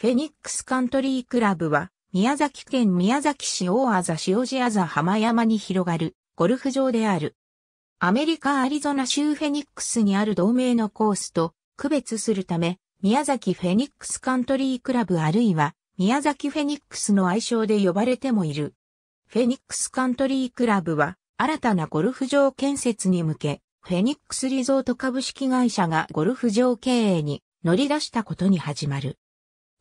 フェニックスカントリークラブは、宮崎県宮崎市大あざ塩地あざ浜山に広がるゴルフ場である。アメリカ・アリゾナ州フェニックスにある同盟のコースと区別するため、宮崎フェニックスカントリークラブあるいは宮崎フェニックスの愛称で呼ばれてもいる。フェニックスカントリークラブは新たなゴルフ場建設に向け、フェニックスリゾート株式会社がゴルフ場経営に乗り出したことに始まる。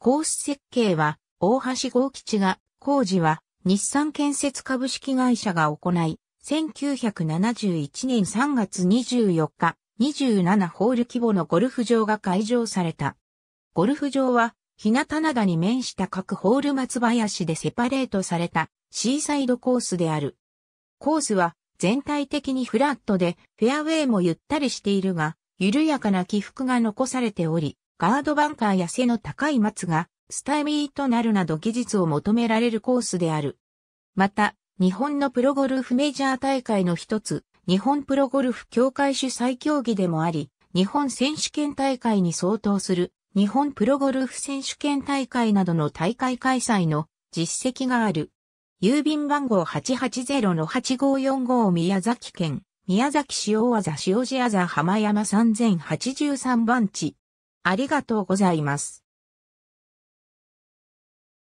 コース設計は大橋豪吉が、工事は日産建設株式会社が行い、1971年3月24日、27ホール規模のゴルフ場が開場された。ゴルフ場は、日向灘に面した各ホール松林でセパレートされたシーサイドコースである。コースは全体的にフラットでフェアウェイもゆったりしているが、緩やかな起伏が残されており、ガードバンカーや背の高い松が、スタイミーとなるなど技術を求められるコースである。また、日本のプロゴルフメジャー大会の一つ、日本プロゴルフ協会主催競技でもあり、日本選手権大会に相当する、日本プロゴルフ選手権大会などの大会開催の実績がある。郵便番号880-8545宮崎県、宮崎市大技塩地あざ浜山3083番地。ありがとうございます。